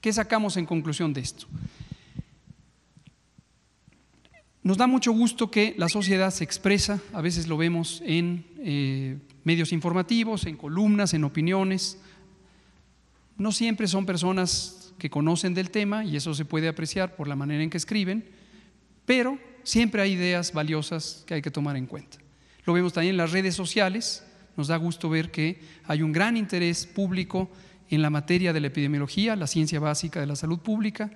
¿Qué sacamos en conclusión de esto? Nos da mucho gusto que la sociedad se expresa, a veces lo vemos en eh, medios informativos, en columnas, en opiniones. No siempre son personas que conocen del tema y eso se puede apreciar por la manera en que escriben, pero siempre hay ideas valiosas que hay que tomar en cuenta. Lo vemos también en las redes sociales, nos da gusto ver que hay un gran interés público en la materia de la epidemiología, la ciencia básica de la salud pública.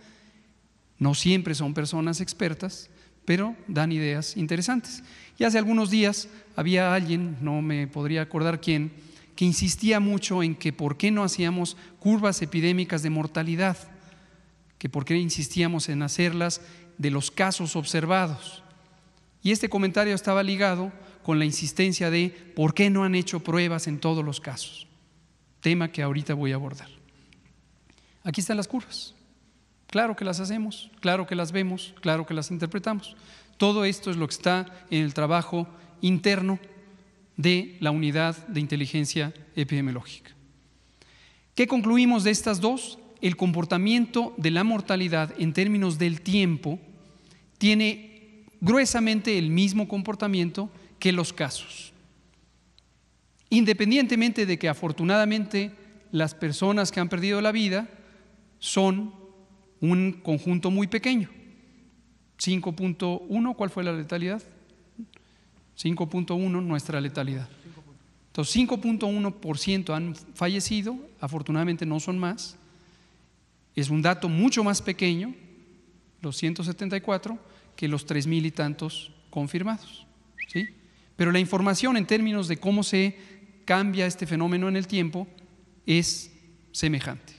No siempre son personas expertas, pero dan ideas interesantes. Y hace algunos días había alguien, no me podría acordar quién, que insistía mucho en que por qué no hacíamos curvas epidémicas de mortalidad, que por qué insistíamos en hacerlas de los casos observados. Y este comentario estaba ligado con la insistencia de por qué no han hecho pruebas en todos los casos tema que ahorita voy a abordar. Aquí están las curvas. Claro que las hacemos, claro que las vemos, claro que las interpretamos. Todo esto es lo que está en el trabajo interno de la unidad de inteligencia epidemiológica. ¿Qué concluimos de estas dos? El comportamiento de la mortalidad en términos del tiempo tiene gruesamente el mismo comportamiento que los casos independientemente de que afortunadamente las personas que han perdido la vida son un conjunto muy pequeño. 5.1, ¿cuál fue la letalidad? 5.1, nuestra letalidad. Entonces, 5.1% han fallecido, afortunadamente no son más. Es un dato mucho más pequeño, los 174, que los 3.000 y tantos confirmados. ¿sí? Pero la información en términos de cómo se cambia este fenómeno en el tiempo es semejante.